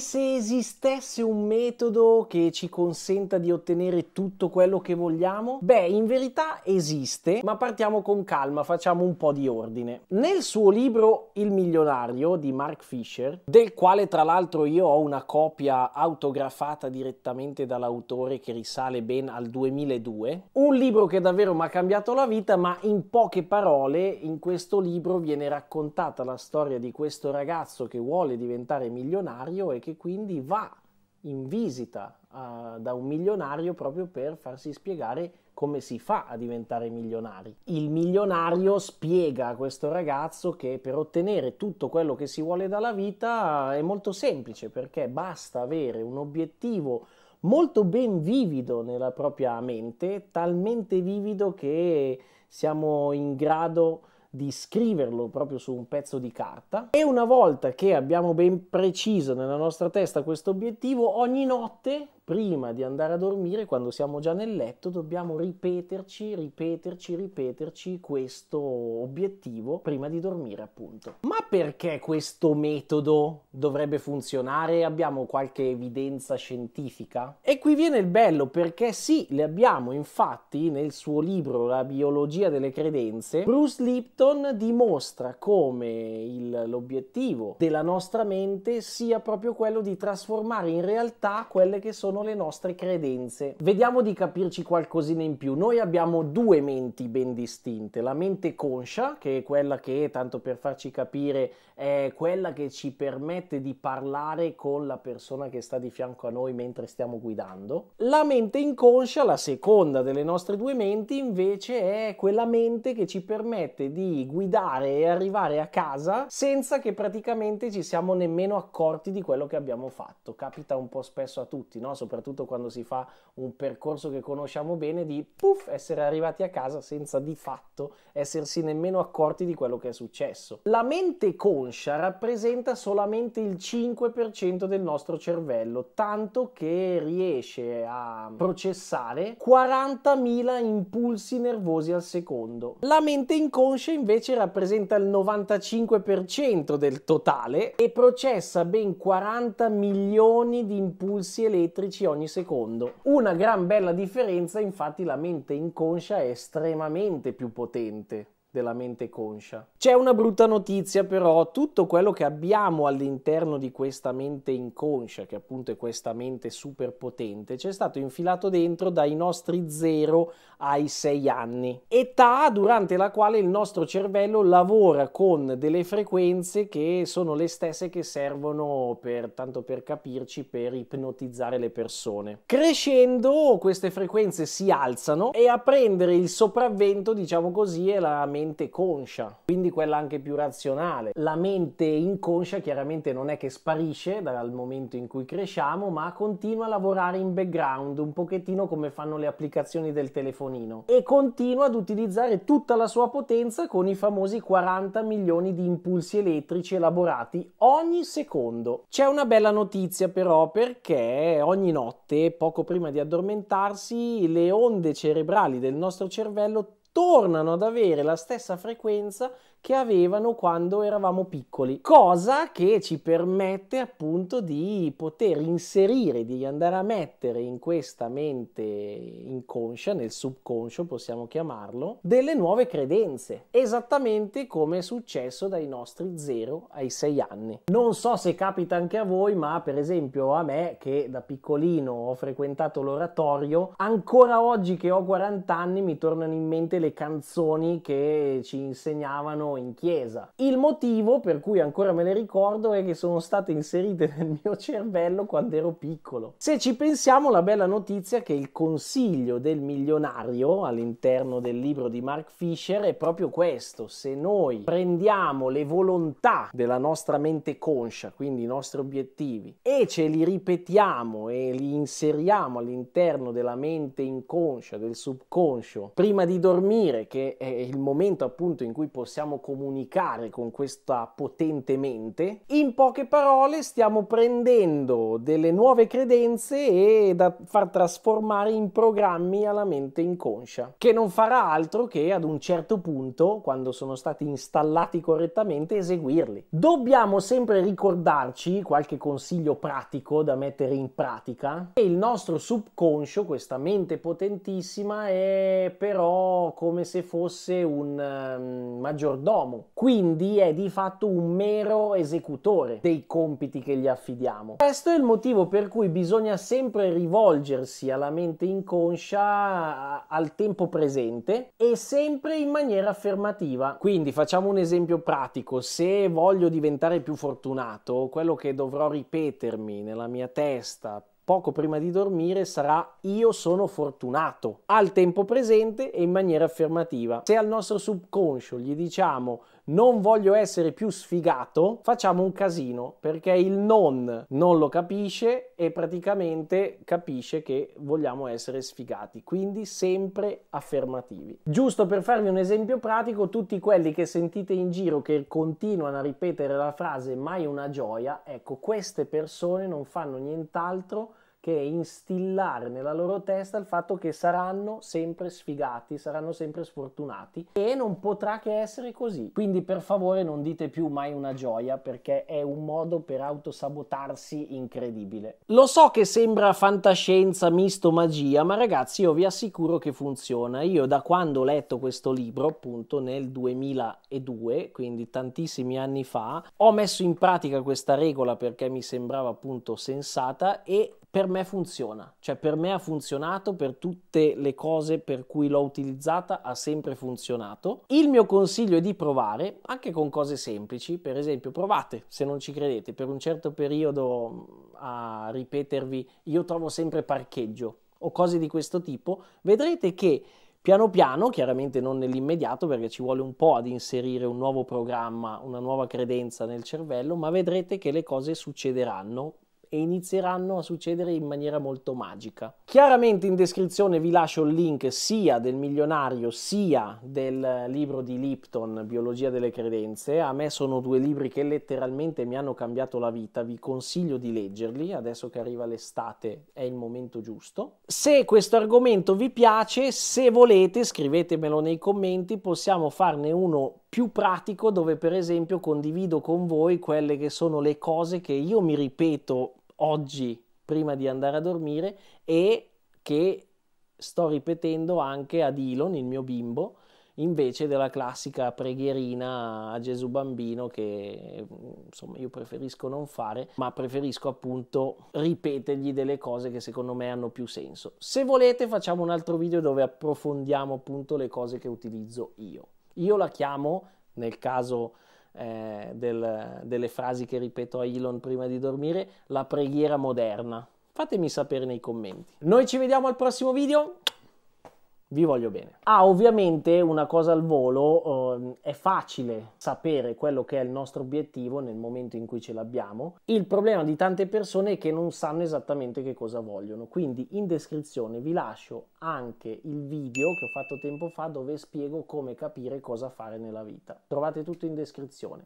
se esistesse un metodo che ci consenta di ottenere tutto quello che vogliamo? Beh, in verità esiste, ma partiamo con calma, facciamo un po' di ordine. Nel suo libro Il milionario di Mark Fisher, del quale tra l'altro io ho una copia autografata direttamente dall'autore che risale ben al 2002, un libro che davvero mi ha cambiato la vita, ma in poche parole in questo libro viene raccontata la storia di questo ragazzo che vuole diventare milionario e che che quindi va in visita uh, da un milionario proprio per farsi spiegare come si fa a diventare milionari. Il milionario spiega a questo ragazzo che per ottenere tutto quello che si vuole dalla vita è molto semplice perché basta avere un obiettivo molto ben vivido nella propria mente, talmente vivido che siamo in grado di di scriverlo proprio su un pezzo di carta e una volta che abbiamo ben preciso nella nostra testa questo obiettivo, ogni notte prima di andare a dormire, quando siamo già nel letto, dobbiamo ripeterci, ripeterci, ripeterci questo obiettivo prima di dormire, appunto. Ma perché questo metodo dovrebbe funzionare? Abbiamo qualche evidenza scientifica? E qui viene il bello, perché sì, le abbiamo, infatti, nel suo libro La biologia delle credenze, Bruce Lipton dimostra come il, l'obiettivo della nostra mente sia proprio quello di trasformare in realtà quelle che sono sono le nostre credenze. Vediamo di capirci qualcosina in più. Noi abbiamo due menti ben distinte, la mente conscia, che è quella che, tanto per farci capire, è quella che ci permette di parlare con la persona che sta di fianco a noi mentre stiamo guidando. La mente inconscia, la seconda delle nostre due menti, invece è quella mente che ci permette di guidare e arrivare a casa senza che praticamente ci siamo nemmeno accorti di quello che abbiamo fatto. Capita un po' spesso a tutti, no? soprattutto quando si fa un percorso che conosciamo bene, di puff, essere arrivati a casa senza di fatto essersi nemmeno accorti di quello che è successo. La mente conscia rappresenta solamente il 5% del nostro cervello, tanto che riesce a processare 40.000 impulsi nervosi al secondo. La mente inconscia invece rappresenta il 95% del totale e processa ben 40 milioni di impulsi elettrici semplici ogni secondo. Una gran bella differenza infatti la mente inconscia è estremamente più potente della mente conscia. C'è una brutta notizia però, tutto quello che abbiamo all'interno di questa mente inconscia, che appunto è questa mente super potente, ci è stato infilato dentro dai nostri 0 ai 6 anni, età durante la quale il nostro cervello lavora con delle frequenze che sono le stesse che servono per, tanto per capirci, per ipnotizzare le persone. Crescendo queste frequenze si alzano e a prendere il sopravvento, diciamo così, è la mente mente conscia, quindi quella anche più razionale. La mente inconscia chiaramente non è che sparisce dal momento in cui cresciamo, ma continua a lavorare in background, un pochettino come fanno le applicazioni del telefonino, e continua ad utilizzare tutta la sua potenza con i famosi 40 milioni di impulsi elettrici elaborati ogni secondo. C'è una bella notizia però perché ogni notte, poco prima di addormentarsi, le onde cerebrali del nostro cervello tornano ad avere la stessa frequenza che avevano quando eravamo piccoli, cosa che ci permette appunto di poter inserire, di andare a mettere in questa mente inconscia, nel subconscio possiamo chiamarlo, delle nuove credenze, esattamente come è successo dai nostri 0 ai 6 anni. Non so se capita anche a voi, ma per esempio a me che da piccolino ho frequentato l'oratorio, ancora oggi che ho 40 anni mi tornano in mente le canzoni che ci insegnavano in chiesa. Il motivo per cui ancora me le ricordo è che sono state inserite nel mio cervello quando ero piccolo. Se ci pensiamo, la bella notizia è che il consiglio del milionario all'interno del libro di Mark Fisher è proprio questo. Se noi prendiamo le volontà della nostra mente conscia, quindi i nostri obiettivi, e ce li ripetiamo e li inseriamo all'interno della mente inconscia, del subconscio, prima di dormire, che è il momento appunto in cui possiamo comunicare con questa potente mente. In poche parole stiamo prendendo delle nuove credenze e da far trasformare in programmi alla mente inconscia, che non farà altro che ad un certo punto, quando sono stati installati correttamente, eseguirli. Dobbiamo sempre ricordarci qualche consiglio pratico da mettere in pratica e il nostro subconscio, questa mente potentissima, è però come se fosse un um, ehm, maggiordomo maggiordomo, quindi è di fatto un mero esecutore dei compiti che gli affidiamo. Questo è il motivo per cui bisogna sempre rivolgersi alla mente inconscia al tempo presente e sempre in maniera affermativa. Quindi facciamo un esempio pratico, se voglio diventare più fortunato, quello che dovrò ripetermi nella mia testa poco prima di dormire sarà io sono fortunato al tempo presente e in maniera affermativa. Se al nostro subconscio gli diciamo non voglio essere più sfigato, facciamo un casino perché il non non lo capisce e praticamente capisce che vogliamo essere sfigati, quindi sempre affermativi. Giusto per farvi un esempio pratico, tutti quelli che sentite in giro che continuano a ripetere la frase mai una gioia, ecco, queste persone non fanno nient'altro che è instillare nella loro testa il fatto che saranno sempre sfigati, saranno sempre sfortunati e non potrà che essere così. Quindi per favore non dite più mai una gioia perché è un modo per autosabotarsi incredibile. Lo so che sembra fantascienza misto magia, ma ragazzi io vi assicuro che funziona. Io da quando ho letto questo libro, appunto nel 2002, quindi tantissimi anni fa, ho messo in pratica questa regola perché mi sembrava appunto sensata e per me funziona, cioè per me ha funzionato, per tutte le cose per cui l'ho utilizzata ha sempre funzionato. Il mio consiglio è di provare anche con cose semplici, per esempio provate se non ci credete per un certo periodo mm, a ripetervi io trovo sempre parcheggio o cose di questo tipo, vedrete che Piano piano, chiaramente non nell'immediato perché ci vuole un po' ad inserire un nuovo programma, una nuova credenza nel cervello, ma vedrete che le cose succederanno e inizieranno a succedere in maniera molto magica. Chiaramente in descrizione vi lascio il link sia del milionario sia del libro di Lipton, Biologia delle credenze. A me sono due libri che letteralmente mi hanno cambiato la vita, vi consiglio di leggerli, adesso che arriva l'estate è il momento giusto. Se questo argomento vi piace, se volete scrivetemelo nei commenti, possiamo farne uno più pratico dove per esempio condivido con voi quelle che sono le cose che io mi ripeto oggi prima di andare a dormire e che sto ripetendo anche ad Elon, il mio bimbo, invece della classica preghierina a Gesù bambino che insomma io preferisco non fare, ma preferisco appunto ripetergli delle cose che secondo me hanno più senso. Se volete facciamo un altro video dove approfondiamo appunto le cose che utilizzo io. Io la chiamo nel caso eh, del, delle frasi che ripeto a Elon prima di dormire, la preghiera moderna. Fatemi sapere nei commenti. Noi ci vediamo al prossimo video vi voglio bene. Ah, ovviamente una cosa al volo, eh, è facile sapere quello che è il nostro obiettivo nel momento in cui ce l'abbiamo. Il problema di tante persone è che non sanno esattamente che cosa vogliono, quindi in descrizione vi lascio anche il video che ho fatto tempo fa dove spiego come capire cosa fare nella vita. Trovate tutto in descrizione.